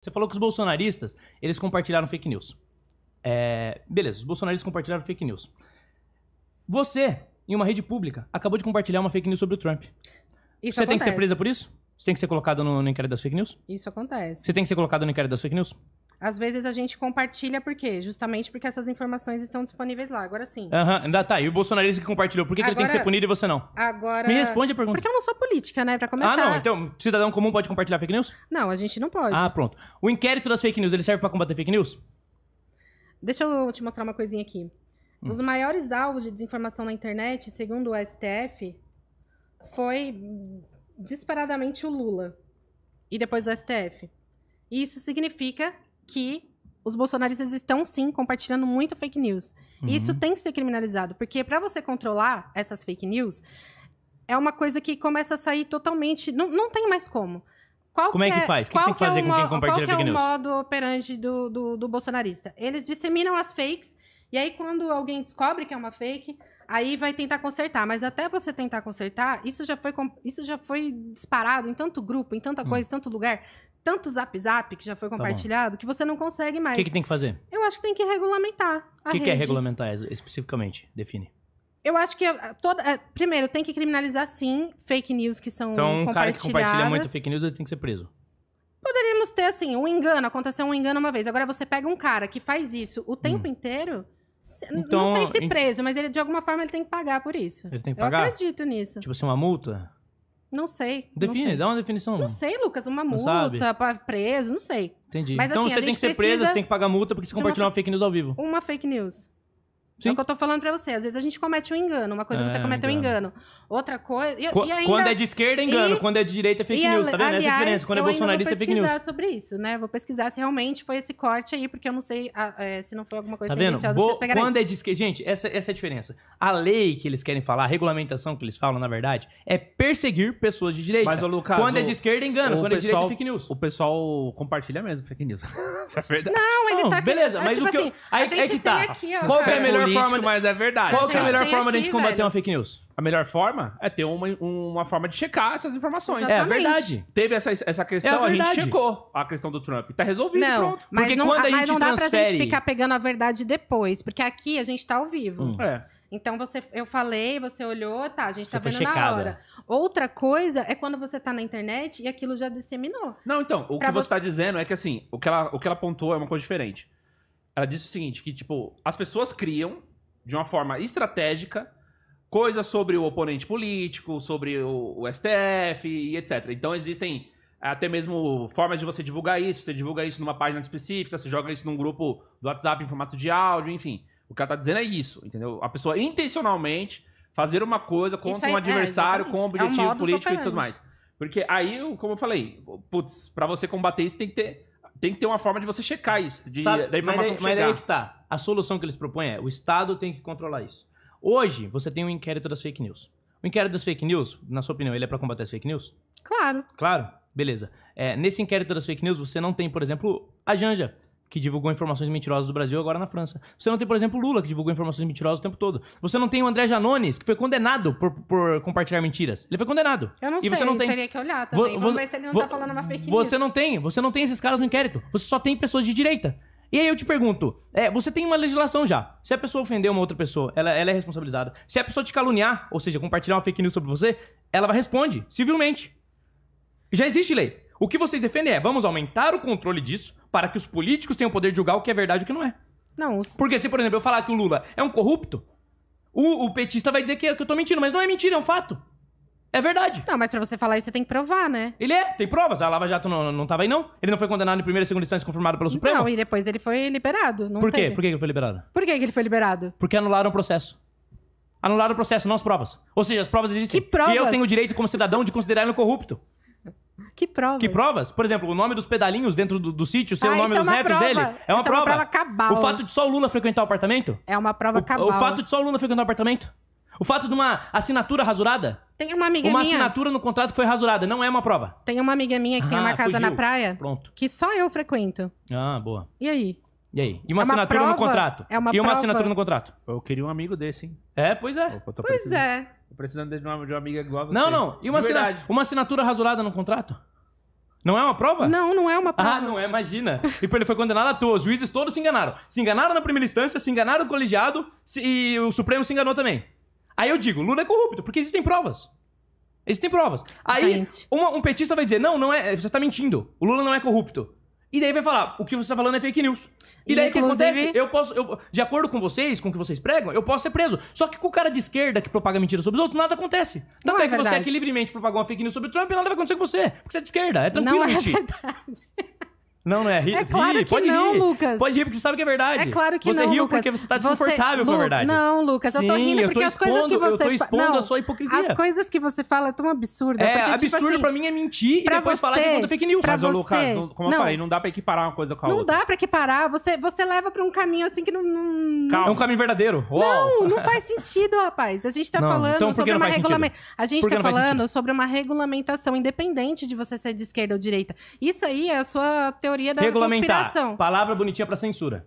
Você falou que os bolsonaristas, eles compartilharam fake news. É, beleza, os bolsonaristas compartilharam fake news. Você, em uma rede pública, acabou de compartilhar uma fake news sobre o Trump. Isso Você acontece. tem que ser presa por isso? Você tem que ser colocado no, no inquérito das fake news? Isso acontece. Você tem que ser colocado no inquérito das fake news? Às vezes a gente compartilha por quê? Justamente porque essas informações estão disponíveis lá. Agora sim. Aham, uhum. tá. E o bolsonarista que compartilhou, por que, agora, que ele tem que ser punido e você não? Agora. Me responde a pergunta. Porque eu não sou política, né? Pra ah, começar. Ah, não. Então, cidadão comum pode compartilhar fake news? Não, a gente não pode. Ah, pronto. O inquérito das fake news, ele serve para combater fake news? Deixa eu te mostrar uma coisinha aqui. Hum. Os maiores alvos de desinformação na internet, segundo o STF, foi disparadamente o Lula. E depois o STF. E isso significa que os bolsonaristas estão sim compartilhando muita fake news. Uhum. Isso tem que ser criminalizado, porque para você controlar essas fake news é uma coisa que começa a sair totalmente, não, não tem mais como. Qual como é que é faz? O que, tem que é fazer é com quem compartilha é fake news? Qual é o modo operante do, do, do bolsonarista? Eles disseminam as fakes e aí quando alguém descobre que é uma fake, aí vai tentar consertar. Mas até você tentar consertar, isso já foi, isso já foi disparado em tanto grupo, em tanta hum. coisa, hum. em tanto lugar, tanto zap zap que já foi tá compartilhado tá que você não consegue mais. O que, que, tem que fazer? Eu acho que tem que regulamentar. O que, que, é regulamentar especificamente? Define. Eu acho que eh, toda, eh, primeiro tem que criminalizar sim fake news que são então, compartilhadas. Então, um cara que compartilha muito fake news ele tem que ser preso. Poderíamos ter assim um engano, aconteceu um engano uma vez. Agora você pega um cara que faz isso o tempo hum. inteiro. Então, não sei se preso, mas ele de alguma forma ele tem que pagar por isso. Ele tem que pagar? Eu acredito nisso. Tipo assim, uma multa? Não sei. Define, não sei. dá uma definição. Não sei, Lucas, uma multa, preso, não sei. Entendi. Mas, então assim, você tem que ser preso, você tem que pagar multa porque você compartilhou uma, uma fake news ao vivo. Uma fake news. Sim. É o que eu tô falando pra você. Às vezes a gente comete um engano. Uma coisa é, você ah, comete um engano. Outra coisa. E, Co e ainda... Quando é de esquerda, engano. E... Quando é de direita, é fake news. Tá vendo? É aliás, Essa a diferença. Quando é bolsonarista, é fake news. Eu vou pesquisar sobre isso, né? Vou pesquisar se realmente foi esse corte aí, porque eu não sei a, ah, é, se não foi alguma coisa tá vendo? tendenciosa vou... vocês Quando é de esquerda. Gente, essa, essa é a diferença. A lei que eles querem falar, a regulamentação que eles falam, na verdade, é perseguir pessoas de direita. Mas, Lucas, Quando é de esquerda, engano. Quando pessoal, é de direita, é fake news. O pessoal compartilha mesmo fake news. Isso é verdade. Não, ele não, tá. Beleza, é mas tipo o que. Assim, aí é que tá. Qual é a melhor forma mas é verdade. Qual é a melhor forma de a gente combater velho. uma fake news? A melhor forma é ter uma, uma forma de checar essas informações. Exatamente. É verdade. Teve essa, essa questão, é a, a gente checou a questão do Trump. Tá resolvido, não, pronto. Mas porque não, quando a, gente mas não dá transfere... pra gente ficar pegando a verdade depois, porque aqui a gente tá ao vivo. Hum. É. Então você, eu falei, você olhou, tá, a gente você tá vendo na hora. Outra coisa é quando você tá na internet e aquilo já disseminou. Não, então, o pra que você, você tá dizendo é que assim, o que ela, o que ela apontou é uma coisa diferente. Ela disse o seguinte, que tipo, as pessoas criam de uma forma estratégica coisas sobre o oponente político, sobre o, o STF e etc. Então existem até mesmo formas de você divulgar isso, você divulga isso numa página específica, você joga isso num grupo do WhatsApp em formato de áudio, enfim. O que ela tá dizendo é isso, entendeu? A pessoa intencionalmente fazer uma coisa contra aí, um é, adversário é, com um objetivo é um político e tudo mais. Porque aí, como eu falei, putz, para você combater isso tem que ter tem que ter uma forma de você checar isso, de, Sabe, da informação é, mas, daí, é chegar. Mas aí que tá. A solução que eles propõem é o Estado tem que controlar isso. Hoje, você tem um inquérito das fake news. O inquérito das fake news, na sua opinião, ele é para combater as fake news? Claro. Claro? Beleza. É, nesse inquérito das fake news, você não tem, por exemplo, a Janja que divulgou informações mentirosas do Brasil agora na França. Você não tem, por exemplo, Lula, que divulgou informações mentirosas o tempo todo. Você não tem o André Janones, que foi condenado por, por compartilhar mentiras. Ele foi condenado. Eu não e sei, você não tem... teria que olhar também. Vo, Vamos ver se ele não vo, tá falando uma fake news. Você não tem, você não tem esses caras no inquérito. Você só tem pessoas de direita. E aí eu te pergunto, é, você tem uma legislação já. Se a pessoa ofender uma outra pessoa, ela, ela é responsabilizada. Se a pessoa te caluniar, ou seja, compartilhar uma fake news sobre você, ela vai responder, civilmente. Já existe lei. O que vocês defendem é, vamos aumentar o controle disso para que os políticos tenham o poder de julgar o que é verdade e o que não é. Não, os... Porque se, por exemplo, eu falar que o Lula é um corrupto, o, o petista vai dizer que, que eu tô mentindo, mas não é mentira, é um fato. É verdade. Não, mas pra você falar isso, você tem que provar, né? Ele é, tem provas. A Lava Jato não, não tava aí, não. Ele não foi condenado em primeira e segunda instância, confirmado pelo Supremo. Não, e depois ele foi liberado. Não Por quê? Teve. Por que ele foi liberado? Por que ele foi liberado? Porque anularam o processo. Anularam o processo, não as provas. Ou seja, as provas existem. Que provas? E eu tenho o direito, como cidadão, de considerar ele corrupto. Que provas? Que provas? Por exemplo, o nome dos pedalinhos dentro do, do sítio, ser ah, o nome é dos é netos prova. dele. É uma essa prova. É uma prova cabal. O fato de só o Lula frequentar o apartamento? É uma prova cabal. O, o fato de só o Lula frequentar o apartamento? O fato de uma assinatura rasurada? Tem uma amiga uma minha. Uma assinatura no contrato que foi rasurada, não é uma prova. Tem uma amiga minha que ah, tem uma ah, casa fugiu. na praia. Pronto. Que só eu frequento. Ah, boa. E aí? E aí? E uma, é assinatura no contrato? É uma e uma prova? assinatura no contrato? Eu queria um amigo desse, hein? É, pois é. pois precisando. é. Tô precisando de uma, de uma amiga igual a você. Não, não. E uma, assina... uma assinatura rasurada no contrato? Não é uma prova? Não, não é uma ah, prova. Ah, não é, imagina. e ele foi condenado à toa. Os juízes todos se enganaram. Se enganaram na primeira instância, se enganaram no colegiado se... e o Supremo se enganou também. Aí eu digo, Lula é corrupto, porque existem provas. Existem provas. Aí uma, um petista vai dizer, não, não é, você está mentindo. O Lula não é corrupto. E daí vai falar, o que você tá falando é fake news. E, daí o que acontece? Eu posso. Eu, de acordo com vocês, com o que vocês pregam, eu posso ser preso. Só que com o cara de esquerda que propaga mentira sobre os outros, nada acontece. Tanto não é, é que é verdade. você que livremente propagou uma fake news sobre o Trump e nada vai acontecer com você. Porque você é de esquerda. É tranquilo não mentir. É verdade. Não, não é. Ri, é claro ri, que pode não, rir. Lucas. Pode rir porque você sabe que é verdade. É claro que você não, Você riu Lucas. porque você tá desconfortável você... com a verdade. Não, Lucas, Sim, eu tô rindo porque tô expondo, as coisas que você... Eu tô expondo não, a sua hipocrisia. As coisas que você fala é tão absurda. É, porque, tipo absurdo tipo assim, pra mim é mentir e depois você, falar que conta fake news. Mas, você, Lucas, como não, eu falei, não dá pra equiparar uma coisa com a não outra. Não dá pra equiparar. Você, você leva pra um caminho assim que não... não... Calma. É um caminho verdadeiro. Uou. Não, não faz sentido, rapaz. A gente tá então falando então, sobre uma regulamentação... A gente tá falando sobre uma regulamentação independente de você ser de esquerda ou direita. Isso aí é a sua teoria teoria da Regulamentar. conspiração. Palavra bonitinha pra censura.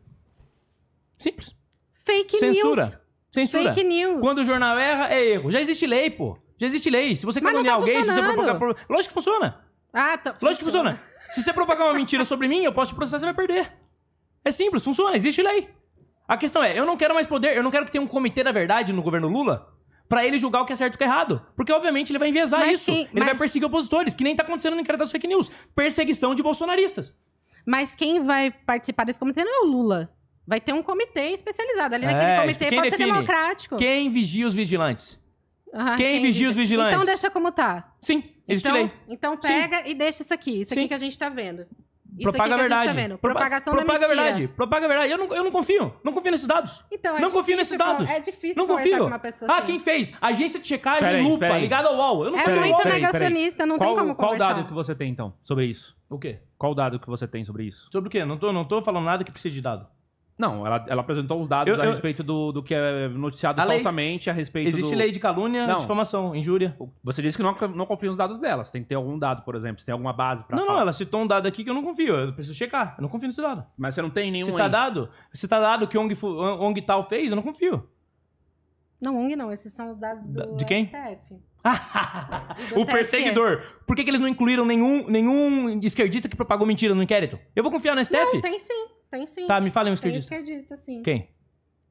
Simples. Fake censura. news. Censura. Fake news. Quando o jornal erra, é erro. Já existe lei, pô. Já existe lei. Se você quer não tá alguém, se você propagar... Lógico que funciona. Ah, tá. Lógico que funciona. se você propagar uma mentira sobre mim, eu posso te processar, você vai perder. É simples, funciona, existe lei. A questão é, eu não quero mais poder, eu não quero que tenha um comitê da verdade no governo Lula para ele julgar o que é certo e o que é errado. Porque, obviamente, ele vai enviesar mas isso. Sim, ele mas... vai perseguir opositores, que nem tá acontecendo no inquérito das fake news. Perseguição de bolsonaristas. Mas quem vai participar desse comitê não é o Lula. Vai ter um comitê especializado. Ali naquele é, tipo, comitê pode define? ser democrático. Quem vigia os vigilantes? Uhum, quem, quem, vigia os vigilantes? Então deixa como tá. Sim, existe então, lei. Então pega Sim. e deixa isso aqui. Isso Sim. aqui que a gente tá vendo. Isso propaga a tá verdade. Tá vendo. Propagação propaga da mentira. verdade. Propaga a verdade. Eu não, eu não confio. Não confio nesses dados. Então, é não confio nesses dados. É difícil não confio. com uma pessoa ah, assim. Ah, quem fez? Agência de checagem lupa, ligada ao UOL. Eu não é confio. É muito negacionista, não qual, tem como qual conversar. Qual dado que você tem, então, sobre isso? O quê? Qual dado que você tem sobre isso? Sobre o quê? Não tô, não tô falando nada que precise de dado. Não, ela, ela apresentou os dados eu, eu, a respeito do, do que é noticiado a falsamente, lei, a respeito Existe do... lei de calúnia, não. difamação, injúria. Você disse que não, não confia nos dados dela. Você tem que ter algum dado, por exemplo. Você tem alguma base pra... Não, falar. não, ela citou um dado aqui que eu não confio. Eu preciso checar. Eu não confio nesse dado. Mas você não tem nenhum... Se tá aí. dado, se tá dado que Ong, Ong tal fez, eu não confio. Não, ONG não, esses são os dados do De quem? STF. o TSE. perseguidor. Por que, que eles não incluíram nenhum, nenhum esquerdista que propagou mentira no inquérito? Eu vou confiar no STF? Não, tem sim. Tem sim. Tá, me fala um esquerdista. Tem esquerdista, sim. Quem?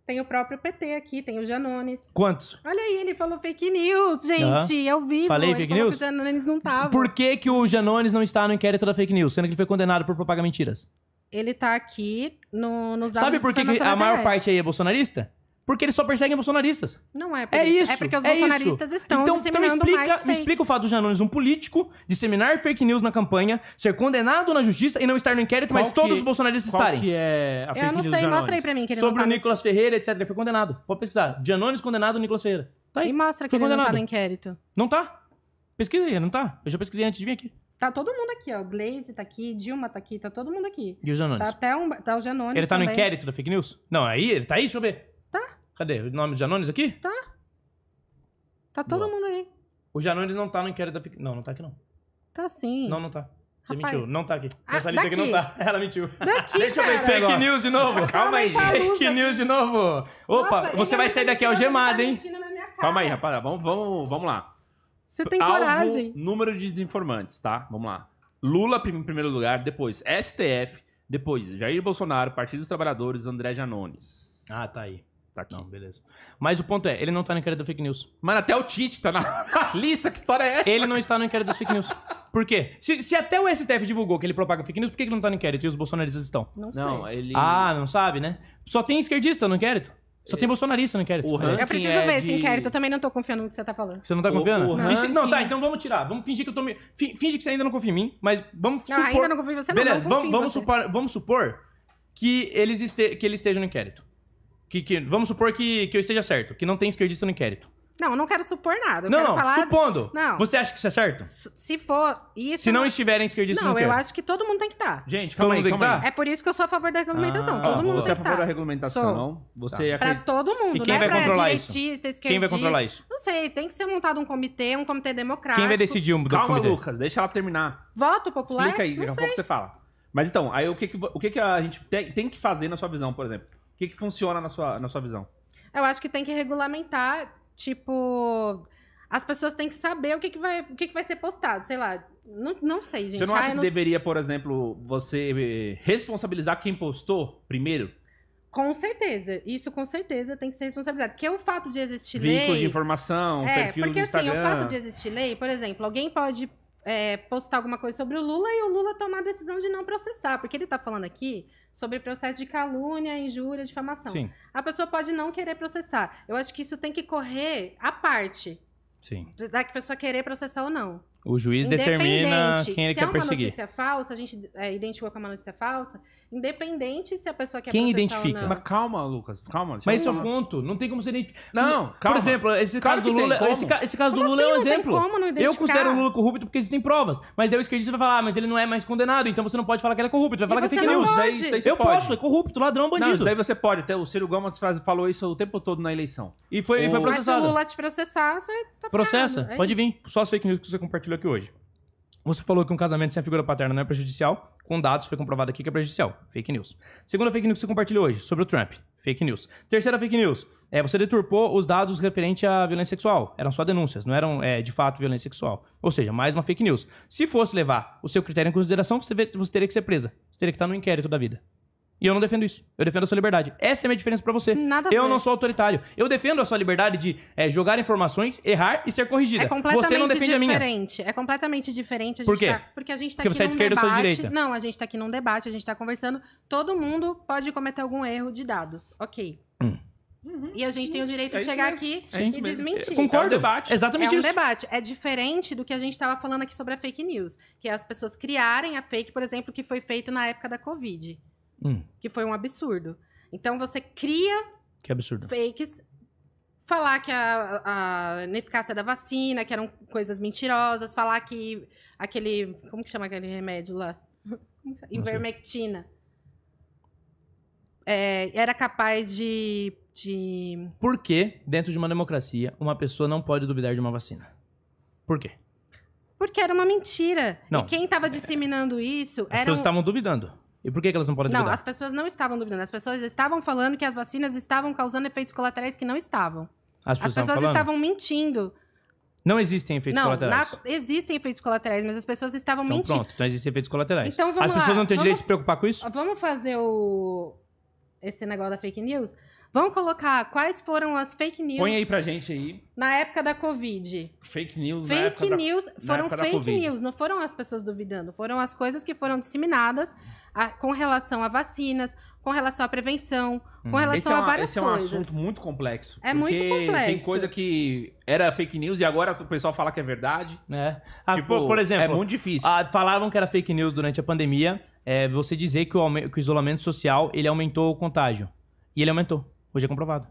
Tem o próprio PT aqui, tem o Janones. Quantos? Olha aí, ele falou fake news, gente, uhum. eu vi. Falei ele fake news? Que o Janones não tava. Por que, que o Janones não está no inquérito da fake news, sendo que ele foi condenado por propagar mentiras? Ele tá aqui no, nos Sabe por que, que a maior parte aí é bolsonarista? Porque eles só perseguem bolsonaristas. Não é, é por é isso. isso. É porque os é bolsonaristas estão então, então disseminando então explica, mais me explica o fato do Janones, um político, disseminar fake news na campanha, ser condenado na justiça e não estar no inquérito, qual mas que, todos os bolsonaristas qual estarem. que é a fake Eu não sei, mostra aí pra mim que ele Sobre o tá Nicolas Ferreira, etc. Ele foi condenado. Pode pesquisar. Janones condenado, Nicolas Ferreira. Tá aí. E mostra que foi ele condenado. não tá no inquérito. Não tá? Pesquisa aí, não tá? Eu já pesquisei antes de vir aqui. Tá todo mundo aqui, ó. O Glaze tá aqui, Dilma tá aqui, tá todo mundo aqui. E o Janones? Tá até um, tá o Janones Ele tá também. no inquérito da fake news? Não, aí ele tá aí, deixa eu ver. Tá. Cadê? O nome do Janones aqui? Tá. Tá todo Boa. mundo aí. O Janones não tá no inquérito da Fic... Não, não tá aqui não. Tá sim. Não, não tá. Você Rapaz. mentiu. Não tá aqui. Ah, Essa lista daqui. aqui não tá. Ela mentiu. Daqui, Deixa eu ver Fake news de novo. Calma aí. Fake news de novo. Opa, Nossa, você vai sair daqui algemado, hein? Calma aí, rapaz. Vamos, vamos, vamos lá. Você tem Alvo, coragem. Número de desinformantes, tá? Vamos lá. Lula em primeiro lugar, depois STF, depois Jair Bolsonaro, Partido dos Trabalhadores, André Janones. Ah, tá aí. Tá aqui. Não, beleza. Mas o ponto é, ele não tá no inquérito da fake news. Mano, até o Tite tá na, lista, que história é essa? Ele não está no inquérito das fake news. Por quê? Se, se até o STF divulgou que ele propaga fake news, por que ele não tá no inquérito e os bolsonaristas estão? Não, Não, sei. ele. Ah, não sabe, né? Só tem esquerdista no inquérito. Só tem é. bolsonarista no inquérito. O Eu preciso é ver esse inquérito, eu também não tô confiando no que você tá falando. Você não tá O- confiando? o se- não, tá, então vamos tirar. Vamos fingir que eu tô me... Finge que você ainda não confia em mim, mas vamos Não, supor... ainda não confio em você, não, Beleza, não confio vamos, em vamos você. supor, vamos supor que, eles este- que ele esteja no inquérito. Que, que, vamos supor que, que eu esteja certo, que não tem esquerdista no inquérito. Não, não quero supor nada. Eu não, quero não, falar... supondo. Não. Você acha que isso é certo? Se for isso. Se não, não... É- estiverem esquerdistas Não, eu acho que todo mundo tem que estar. Gente, calma todo aí, calma aí. É por isso que eu sou a favor da regulamentação. Ah, todo boa. mundo você tem é a favor da regulamentação? Sou. Você tá. é pra todo mundo, e quem não é vai controlar isso? Quem vai controlar isso? Não sei, tem que ser montado um comitê, um comitê democrático. Quem vai decidir um Calma, comitê? Lucas, deixa ela terminar. Voto popular? Explica aí, não daqui a pouco você fala. Mas então, aí o que, a gente tem que fazer na sua visão, por exemplo? O que, que funciona na sua, na sua visão? Eu acho que tem que regulamentar, tipo. As pessoas têm que saber o que, que, vai, o que, que vai ser postado, sei lá. Não, não sei, gente. Você não ah, acha ah, que não... deveria, por exemplo, você eh, responsabilizar quem postou primeiro? Com certeza, isso com certeza tem que ser responsabilidade. Porque o fato de existir Vínculo lei. Vínculo de informação, é, perfil porque, do Instagram. Porque assim, o fato de existir lei, por exemplo, alguém pode é, postar alguma coisa sobre o Lula e o Lula tomar a decisão de não processar, porque ele está falando aqui sobre processo de calúnia, injúria, difamação. Sim. A pessoa pode não querer processar. Eu acho que isso tem que correr à parte. Sim. Da pessoa querer processar ou não. O juiz determina quem ele quer é perseguir. Se é uma notícia falsa, a gente é, identificou que é uma notícia falsa, independente se a pessoa quer Quem identifica? Mas calma, Lucas, calma. Mas esse é o ponto. Não tem como você identificar. Não, calma. Por exemplo, esse claro caso do Lula, esse, esse, caso como do Lula assim, é um assim exemplo. eu considero o Lula corrupto porque existem provas. Mas daí o esquerdista vai falar, ah, mas ele não é mais condenado, então você não pode falar que ele é corrupto. Vai falar e que é fake news. Daí, daí eu pode. posso, é corrupto, ladrão, bandido. Não, daí você pode. Até o Ciro Gomes falou isso o tempo todo na eleição. E foi, o... foi processado. Mas se o Lula te processar, você tá Processa, é pode vir. Só as fake news que você compartilhou compartilhou aqui hoje. Você falou que um casamento sem a figura paterna não é prejudicial. Com dados foi comprovado aqui que é prejudicial. Fake news. Segunda fake news que você compartilhou hoje, sobre o Trump. Fake news. Terceira fake news. É, você deturpou os dados referente à violência sexual. Eram só denúncias, não eram é, de fato violência sexual. Ou seja, mais uma fake news. Se fosse levar o seu critério em consideração, você, teria que ser presa. Você teria que estar no inquérito da vida. E eu não defendo isso. Eu defendo a sua liberdade. Essa é a minha diferença para você. Nada eu não sou autoritário. Eu defendo a sua liberdade de é, jogar informações, errar e ser corrigida. É completamente você não defende diferente. A minha. É completamente diferente. Por quê? Tá, porque a gente tá porque aqui você é de esquerda, debate. sou de direita. Não, a gente tá aqui num debate, a gente tá conversando. Todo mundo pode cometer algum erro de dados. Ok. Hum. Uhum. E a gente tem o direito é de chegar mesmo. aqui é e desmentir. Concordo. É um debate. Exatamente é um isso. debate. É diferente do que a gente estava falando aqui sobre a fake news. Que é as pessoas criarem a fake, por exemplo, que foi feito na época da Covid. Hum. Que foi um absurdo. Então você cria que absurdo. fakes, falar que a, a ineficácia da vacina, que eram coisas mentirosas, falar que aquele. Como que chama aquele remédio lá? Ivermectina. É, era capaz de, de. Por que, dentro de uma democracia, uma pessoa não pode duvidar de uma vacina? Por quê? Porque era uma mentira. Não. E quem estava disseminando isso. As eram... pessoas estavam duvidando. E por que, que elas não podem duvidar? Não, as pessoas não estavam duvidando. As pessoas estavam falando que as vacinas estavam causando efeitos colaterais que não estavam. As pessoas, as pessoas estavam mentindo. Não existem efeitos não, colaterais. Não, existem efeitos colaterais, mas as pessoas estavam então, mentindo. Pronto, então existem efeitos colaterais. Então vamos As lá. pessoas não têm vamos, direito de se preocupar com isso? Vamos fazer o esse negócio da fake news? Vamos colocar quais foram as fake news. Põe aí pra gente aí. Na época da Covid. Fake news. Fake news. Da, foram fake news, não foram as pessoas duvidando. Foram as coisas que foram disseminadas a, com relação a vacinas, com relação à prevenção, com hum. relação é uma, a várias coisas. Esse é um assunto muito complexo. É muito complexo. Tem coisa que era fake news e agora o pessoal fala que é verdade. É. Ah, tipo, por, exemplo, é muito difícil. Ah, falavam que era fake news durante a pandemia. É, você dizer que o, que o isolamento social ele aumentou o contágio. E ele aumentou. Hoje é comprovado.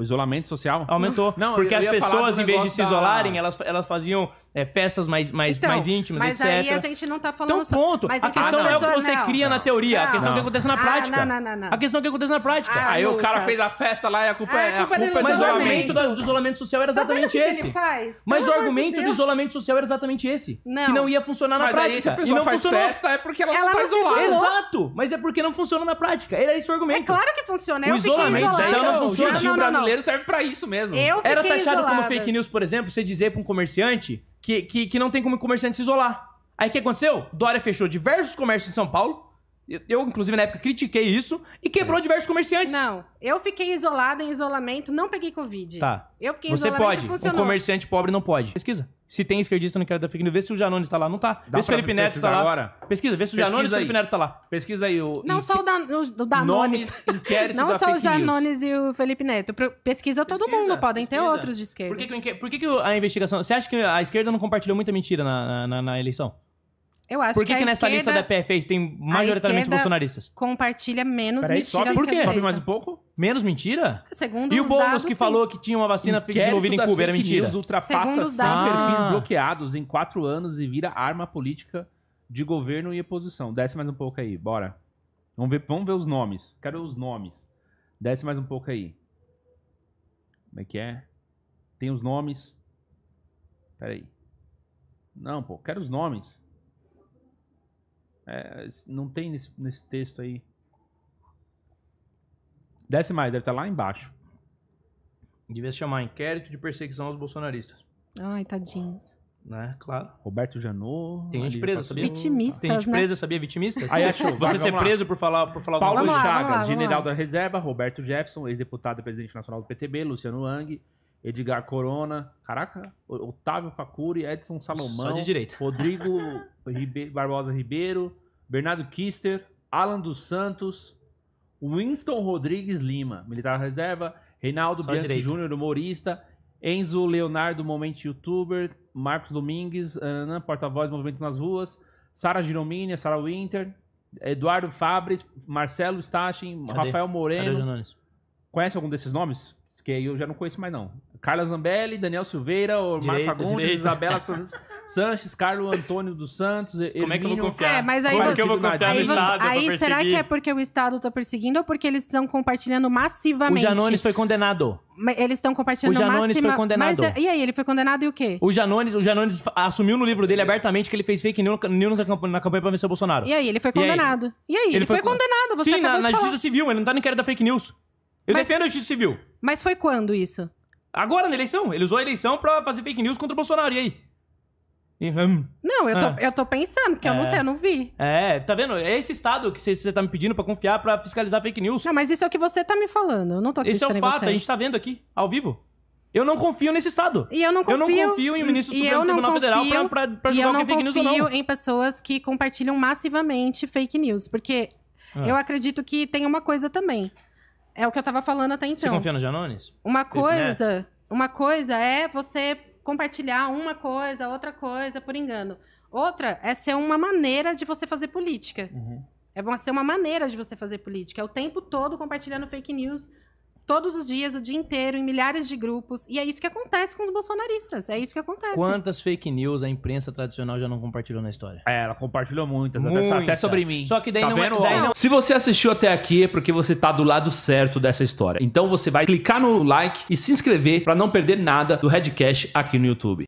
O isolamento social aumentou. Não, porque as pessoas, em vez de se isolarem, da... elas, elas faziam é, festas mais, mais, então, mais íntimas, mas etc. Mas aí a gente não tá falando... Então, ponto. Mas a questão não é o que você não. cria não. na teoria. Não. A questão é o que acontece na ah, prática. não, não, não, A questão é o que acontece na prática. Ah, aí o cara fez a festa lá e a culpa, ah, é, a culpa, é, a culpa do isolamento. do isolamento social era exatamente tá esse. Mas o argumento tá do isolamento social era exatamente esse. Que não ia funcionar na prática. Mas se a pessoa faz festa é porque ela tá não tá isolada. Exato. Mas é porque não funciona na prática. Era esse o argumento. É claro que funciona. O isolamento social não funciona brasileiro serve para isso mesmo. Eu Era taxado isolada. como fake news, por exemplo, você dizer para um comerciante que, que, que não tem como o comerciante se isolar. Aí o que aconteceu? Dória fechou diversos comércios em São Paulo. Eu, inclusive, na época critiquei isso e quebrou é. diversos comerciantes. Não, eu fiquei isolada em isolamento, não peguei Covid. Tá. Eu fiquei Você pode, um comerciante pobre não pode. Pesquisa se tem esquerdista no Inquérito da Fake News. Vê se o Janones tá lá. Não tá. Dá vê se o Felipe Neto tá lá. Agora? Pesquisa, vê se o Janones e o Felipe Neto tá lá. Pesquisa aí. O não só o, Dan, o Danones. não da só o Janones News. e o Felipe Neto. Pesquisa todo Pesquisa, mundo. Podem Pesquisa. ter outros de esquerda. Por que, que, Por que, que a investigação... Você acha que a esquerda não compartilhou muita mentira na, na, na eleição? Eu acho Por que, que, que nessa lista da PFA tem majoritariamente bolsonaristas? Compartilha menos Peraí, mentira. Sobe, por quê? Sobe mais um pouco. Menos mentira? Segundo e o Boulos dados, que sim. falou que tinha uma vacina desenvolvida em Cuba, era mentira? News ultrapassa 100 perfis ah. bloqueados em quatro anos e vira arma política de governo e oposição. Desce mais um pouco aí, bora. Vamos ver, vamos ver os nomes. Quero os nomes. Desce mais um pouco aí. Como é que é? Tem os nomes. Pera aí. Não, pô, quero os nomes. É, não tem nesse, nesse texto aí. Desce mais, deve estar tá lá embaixo. Devia se chamar Inquérito de Perseguição aos Bolsonaristas. Ai, tadinhos. Né, claro. Roberto Janô. Tem gente presa, sabia? Vitimista. Tem gente né? presa, sabia? Vitimista? Aí achou. Você ser preso por falar, por falar Paulo Chagas, lá, vamos general da reserva, Roberto Jefferson, ex-deputado e presidente nacional do PTB, Luciano Ang, Edgar Corona, caraca, Otávio Facuri, Edson Salomão, de Rodrigo Ribe Barbosa Ribeiro, Bernardo Kister, Alan dos Santos, Winston Rodrigues Lima, militar da reserva, Reinaldo Só Bianchi Júnior, humorista, Enzo Leonardo, momento youtuber, Marcos Domingues, porta-voz Movimentos nas Ruas, Sara Giromini, Sara Winter, Eduardo Fabres, Marcelo Stachin, Rafael Moreno. Conhece algum desses nomes? Que eu já não conheço mais, não. Carla Zambelli, Daniel Silveira, Marco Fagundes, Isabela Santos. Sanches, Carlos Antônio dos Santos. Como Hermínio, é que eu vou confiar? É, mas aí, Como é que eu vou confiar no Estado? Aí será que é porque o Estado tá perseguindo ou porque eles estão compartilhando massivamente? O Janones foi condenado. Eles estão compartilhando massivamente. O Janones máxima... foi condenado. Mas, e aí, ele foi condenado e o quê? O Janones, o Janones assumiu no livro dele abertamente que ele fez fake news na campanha, pra vencer o Bolsonaro. E aí, ele foi condenado. E aí, e aí ele, ele, foi, foi condenado. Você Sim, na, na Justiça Civil, ele não tá nem querendo da fake news. Eu mas, defendo a Justiça Civil. Mas foi quando isso? Agora, na eleição. Ele usou a eleição pra fazer fake news contra o Bolsonaro. E aí? E, hum. Não, eu tô, ah. eu tô pensando, porque é. eu não é. sei, eu não vi. É, tá vendo? É esse estado que você tá me pedindo pra confiar, pra fiscalizar fake news. Não, mas isso é o que você tá me falando, eu não tô acreditando Esse é o fato, a gente tá vendo aqui, ao vivo. Eu não confio nesse Estado. E eu não confio, eu não confio em ministro do Supremo Tribunal confio, Federal pra, pra, pra julgar que é fake news ou não. eu não confio em pessoas que compartilham massivamente fake news. Porque ah. eu acredito que tem uma coisa também. É o que eu tava falando até então. Você confia no Janones? Uma né? coisa... Né? Uma coisa é você compartilhar uma coisa, outra coisa, por engano. Outra é ser uma maneira de você fazer política. Uhum. É ser uma maneira de você fazer política. É o tempo todo compartilhando fake news todos os dias, o dia inteiro, em milhares de grupos. E é isso que acontece com os bolsonaristas. É isso que acontece. Quantas fake news a imprensa tradicional já não compartilhou na história? É, ela compartilhou muitas, Muita. até, sobre mim. Só que daí, tá não, é, daí não. Se você assistiu até aqui é porque você tá do lado certo dessa história. Então você vai clicar no like e se inscrever para não perder nada do Redcast aqui no YouTube.